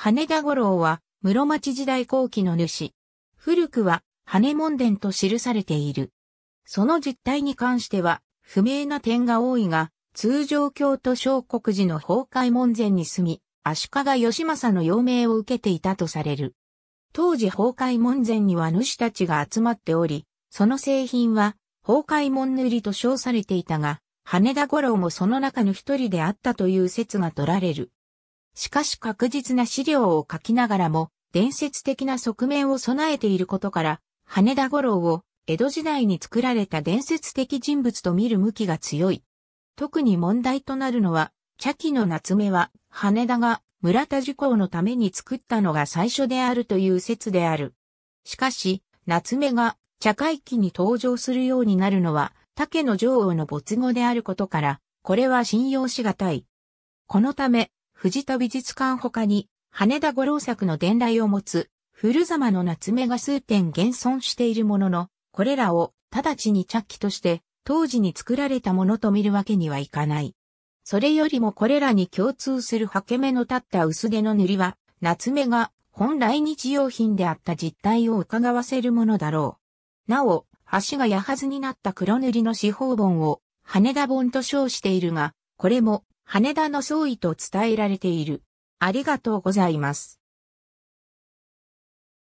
羽田五郎は室町時代後期の主。古くは羽門殿と記されている。その実態に関しては不明な点が多いが、通常京都小国寺の崩壊門前に住み、足利義政の要命を受けていたとされる。当時崩壊門前には主たちが集まっており、その製品は崩壊門塗りと称されていたが、羽田五郎もその中の一人であったという説が取られる。しかし確実な資料を書きながらも、伝説的な側面を備えていることから、羽田五郎を江戸時代に作られた伝説的人物と見る向きが強い。特に問題となるのは、茶器の夏目は、羽田が村田受講のために作ったのが最初であるという説である。しかし、夏目が茶会期に登場するようになるのは、竹の女王の没後であることから、これは信用しがたい。このため、藤田美術館他に、羽田五郎作の伝来を持つ、古様の夏目が数点現存しているものの、これらを直ちに着機として、当時に作られたものと見るわけにはいかない。それよりもこれらに共通する刷毛目の立った薄毛の塗りは、夏目が本来日用品であった実態を伺わせるものだろう。なお、橋が矢はずになった黒塗りの四方本を、羽田本と称しているが、これも羽田の総意と伝えられている。ありがとうございます。